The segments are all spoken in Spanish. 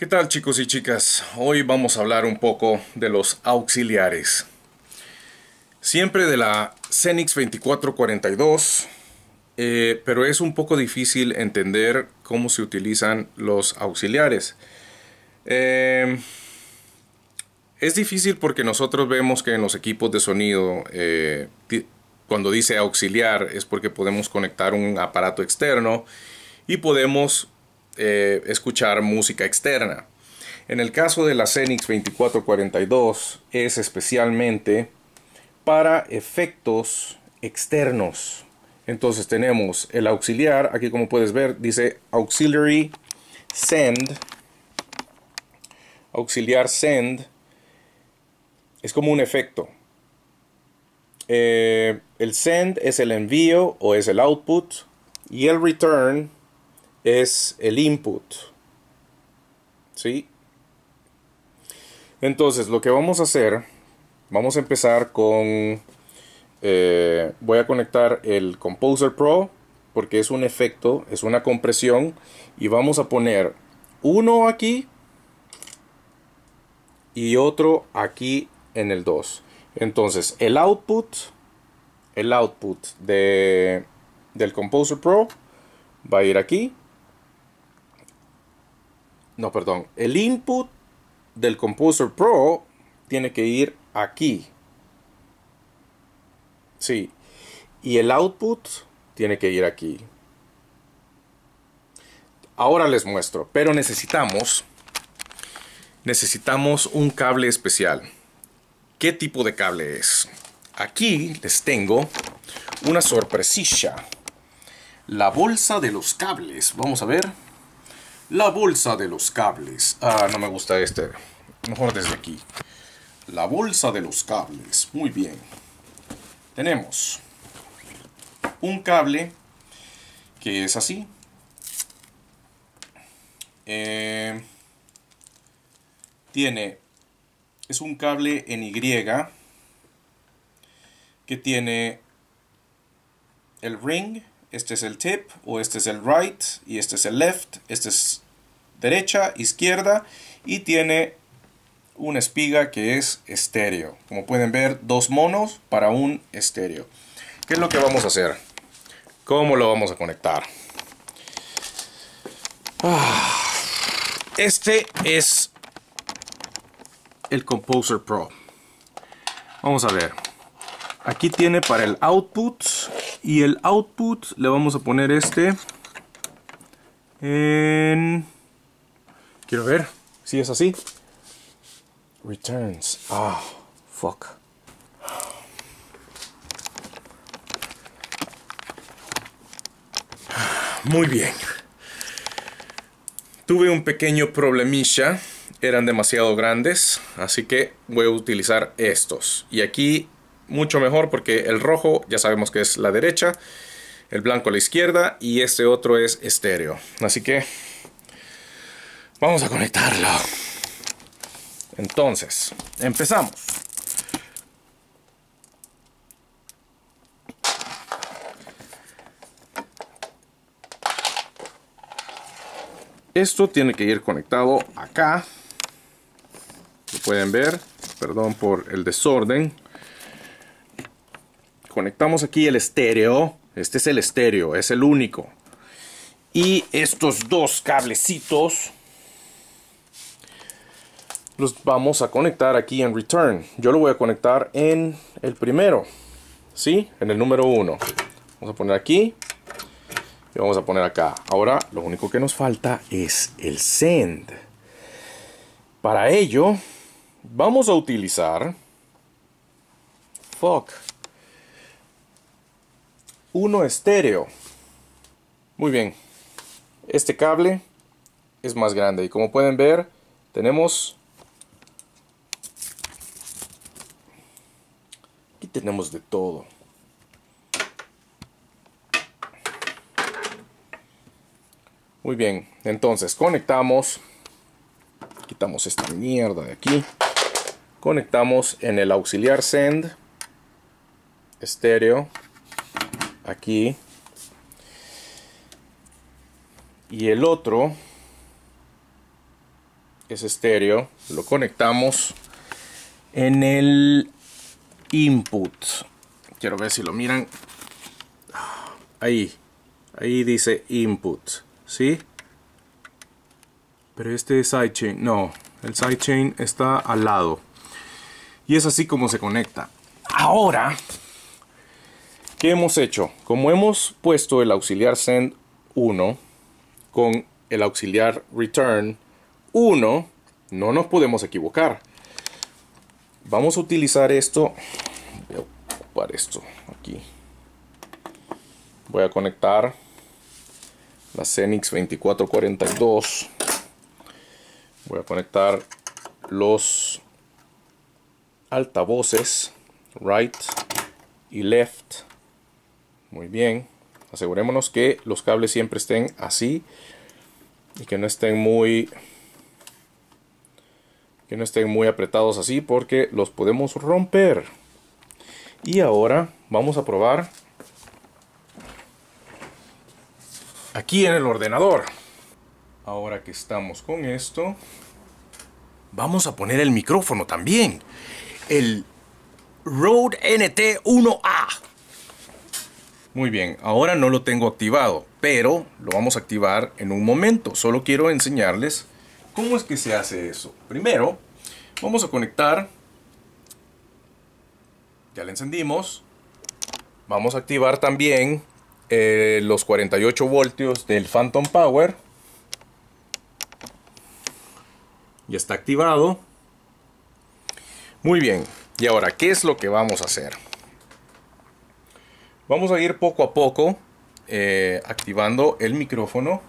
¿Qué tal chicos y chicas? Hoy vamos a hablar un poco de los auxiliares. Siempre de la Cenix 2442, eh, pero es un poco difícil entender cómo se utilizan los auxiliares. Eh, es difícil porque nosotros vemos que en los equipos de sonido, eh, cuando dice auxiliar, es porque podemos conectar un aparato externo y podemos eh, escuchar música externa. En el caso de la Cenix 2442 es especialmente para efectos externos. Entonces tenemos el auxiliar, aquí como puedes ver dice auxiliary send, auxiliar send, es como un efecto. Eh, el send es el envío o es el output y el return es el input. ¿Sí? Entonces, lo que vamos a hacer, vamos a empezar con... Eh, voy a conectar el Composer Pro, porque es un efecto, es una compresión, y vamos a poner uno aquí y otro aquí en el 2. Entonces, el output, el output de, del Composer Pro va a ir aquí no, perdón, el input del Composer Pro tiene que ir aquí. Sí. Y el output tiene que ir aquí. Ahora les muestro, pero necesitamos necesitamos un cable especial. ¿Qué tipo de cable es? Aquí les tengo una sorpresilla. La bolsa de los cables. Vamos a ver. La bolsa de los cables. Ah, no me gusta este. Mejor desde aquí. La bolsa de los cables. Muy bien. Tenemos un cable que es así. Eh, tiene... Es un cable en Y que tiene el ring este es el tip, o este es el right, y este es el left, este es derecha, izquierda, y tiene una espiga que es estéreo. Como pueden ver, dos monos para un estéreo. ¿Qué es lo que vamos a hacer? ¿Cómo lo vamos a conectar? Ah, este es el Composer Pro. Vamos a ver. Aquí tiene para el output y el output le vamos a poner este en... Quiero ver si es así. Returns. Ah, fuck. Muy bien. Tuve un pequeño problemilla. Eran demasiado grandes. Así que voy a utilizar estos. Y aquí mucho mejor porque el rojo ya sabemos que es la derecha, el blanco la izquierda y este otro es estéreo. Así que vamos a conectarlo. Entonces, empezamos. Esto tiene que ir conectado acá. Lo pueden ver. Perdón por el desorden conectamos aquí el estéreo. Este es el estéreo, es el único. Y estos dos cablecitos los vamos a conectar aquí en return. Yo lo voy a conectar en el primero, ¿sí? En el número uno. Vamos a poner aquí y vamos a poner acá. Ahora lo único que nos falta es el send. Para ello vamos a utilizar fuck uno estéreo. Muy bien, este cable es más grande y como pueden ver tenemos... Aquí tenemos de todo. Muy bien, entonces conectamos, quitamos esta mierda de aquí, conectamos en el auxiliar send, estéreo, aquí y el otro es estéreo lo conectamos en el input quiero ver si lo miran ahí ahí dice input ¿sí? pero este es sidechain no el sidechain está al lado y es así como se conecta ahora ¿Qué hemos hecho? Como hemos puesto el auxiliar send 1 con el auxiliar return 1, no nos podemos equivocar. Vamos a utilizar esto. Voy a ocupar esto aquí. Voy a conectar la Cenix 2442. Voy a conectar los altavoces right y left muy bien. Asegurémonos que los cables siempre estén así y que no estén muy que no estén muy apretados así porque los podemos romper. Y ahora vamos a probar aquí en el ordenador. Ahora que estamos con esto, vamos a poner el micrófono también. El Rode NT1A. Muy bien, ahora no lo tengo activado, pero lo vamos a activar en un momento. Solo quiero enseñarles cómo es que se hace eso. Primero, vamos a conectar. Ya le encendimos. Vamos a activar también eh, los 48 voltios del Phantom Power. Ya está activado. Muy bien. Y ahora, ¿qué es lo que vamos a hacer? Vamos a ir poco a poco eh, activando el micrófono.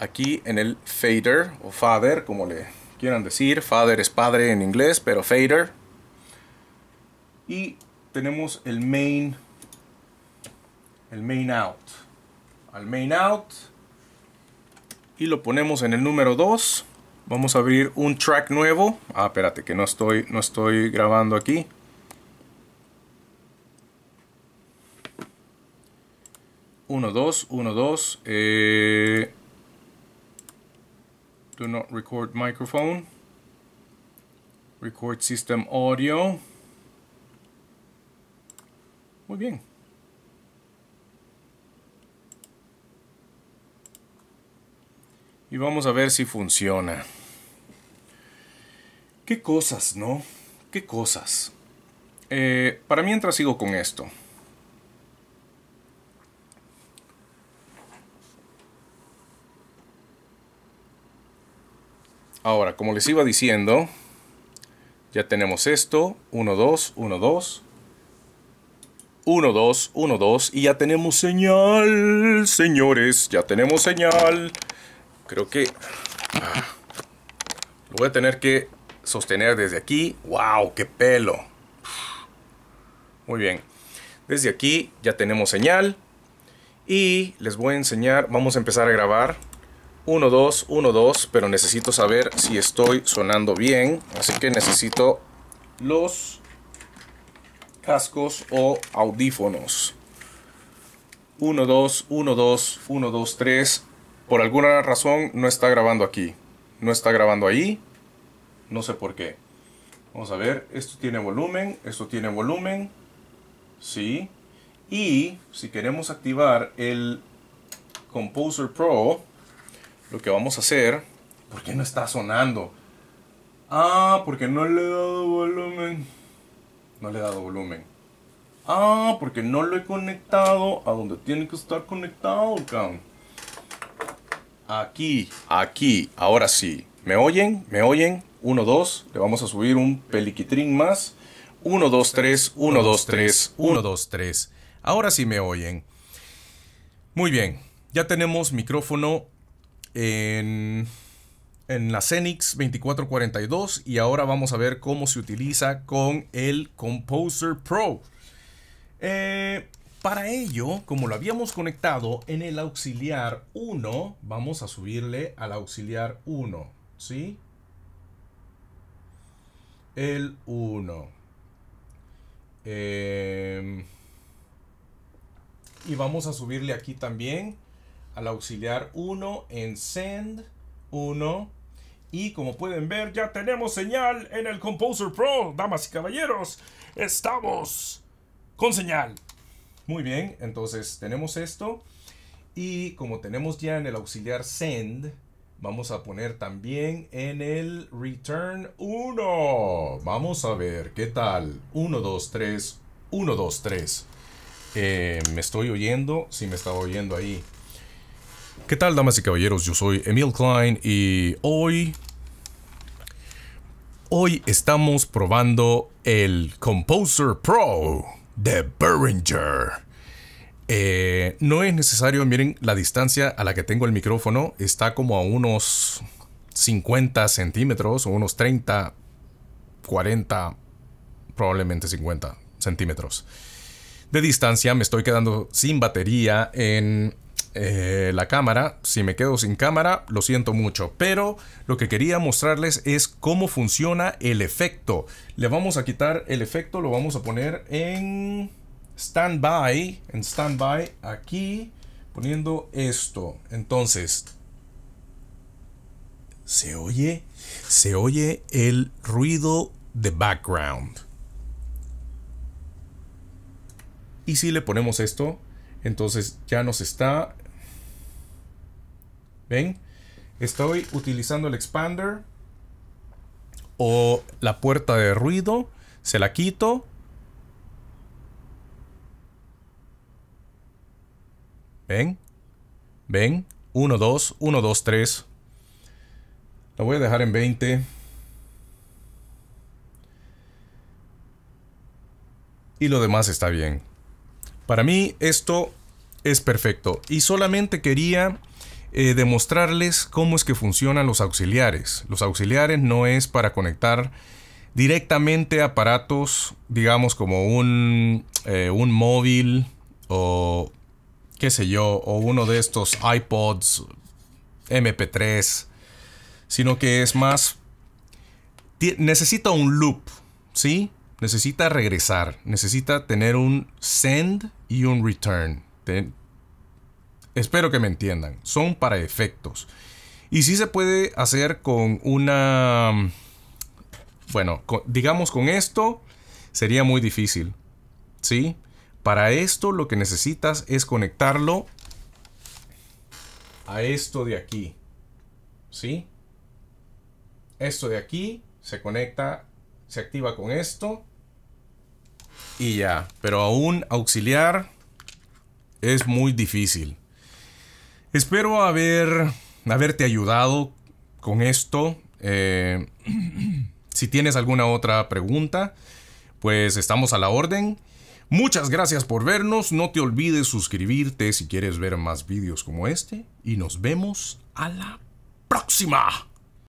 Aquí en el fader o father, como le quieran decir. Father es padre en inglés, pero fader. Y tenemos el main, el main out. Al main out. Y lo ponemos en el número 2 vamos a abrir un track nuevo ah espérate que no estoy no estoy grabando aquí 1, 2, 1, 2. do not record microphone. Record system audio. Muy bien. Y vamos a ver si funciona. Qué cosas, ¿no? Qué cosas. Eh, para mientras sigo con esto. Ahora, como les iba diciendo, ya tenemos esto, 1, 2, 1, 2. 1, 2, 1, 2 y ya tenemos señal, señores, ya tenemos señal. Creo que ah, lo voy a tener que sostener desde aquí. ¡Wow! ¡Qué pelo! Muy bien. Desde aquí ya tenemos señal y les voy a enseñar, vamos a empezar a grabar. 1, 2, 1, 2, pero necesito saber si estoy sonando bien. Así que necesito los cascos o audífonos. 1, 2, 1, 2, 1, 2, 3. Por alguna razón no está grabando aquí. No está grabando ahí. No sé por qué. Vamos a ver. Esto tiene volumen. Esto tiene volumen. Sí. Y si queremos activar el Composer Pro, lo que vamos a hacer... ¿Por qué no está sonando? Ah, porque no le he dado volumen. No le he dado volumen. Ah, porque no lo he conectado a donde tiene que estar conectado, cam. Aquí, aquí, ahora sí. ¿Me oyen? ¿Me oyen? 1, 2. Le vamos a subir un peliquitrín más. 1, 2, 3, 1, 2, 3, 1, 2, 3. Ahora sí me oyen. Muy bien, ya tenemos micrófono en, la Cenix 2442 y ahora vamos a ver cómo se utiliza con el Composer Pro. Eh, para ello, como lo habíamos conectado en el auxiliar 1, vamos a subirle al auxiliar 1, ¿sí? El 1. Em, y vamos a subirle aquí también al auxiliar 1 en send 1. Y como pueden ver, ya tenemos señal en el Composer Pro, damas y caballeros. Estamos con señal. Muy bien, entonces tenemos esto. Y como tenemos ya en el auxiliar send, vamos a poner también en el return 1. Vamos a ver, ¿qué tal? 1, 2, 3, 1, 2, 3. me estoy oyendo, si sí, me estaba oyendo ahí. ¿Qué tal, damas y caballeros? Yo soy Emil Klein y hoy... Hoy estamos probando el Composer Pro de Behringer. Eh, no es necesario, miren la distancia a la que tengo el micrófono. Está como a unos 50 centímetros unos 30, 40, probablemente 50 centímetros de distancia. Me estoy quedando sin batería en eh, la cámara. Si me quedo sin cámara, lo siento mucho. Pero lo que quería mostrarles es cómo funciona el efecto. Le vamos a quitar el efecto, lo vamos a poner en standby. En standby aquí, poniendo esto. Entonces, se oye, se oye el ruido de background. Y si le ponemos esto, entonces ya nos está ¿Ven? Estoy utilizando el expander o la puerta de ruido. Se la quito. ¿Ven? ¿Ven? 1, 2, 1, 2, 3. La voy a dejar en 20. Y lo demás está bien. Para mí esto es perfecto. Y solamente quería eh, demostrarles cómo es que funcionan los auxiliares. Los auxiliares no es para conectar directamente aparatos, digamos como un, eh, un móvil o qué sé yo, o uno de estos iPods, MP3, sino que es más, necesita un loop, ¿sí? Necesita regresar, necesita tener un send y un return. Espero que me entiendan. Son para efectos. Y si se puede hacer con una... Bueno, digamos con esto sería muy difícil. ¿Sí? Para esto lo que necesitas es conectarlo a esto de aquí. ¿Sí? Esto de aquí se conecta, se activa con esto. Y ya. Pero aún auxiliar es muy difícil. Espero haber, haberte ayudado con esto. Eh, si tienes alguna otra pregunta, pues estamos a la orden. Muchas gracias por vernos. No te olvides suscribirte si quieres ver más vídeos como este. Y nos vemos a la próxima.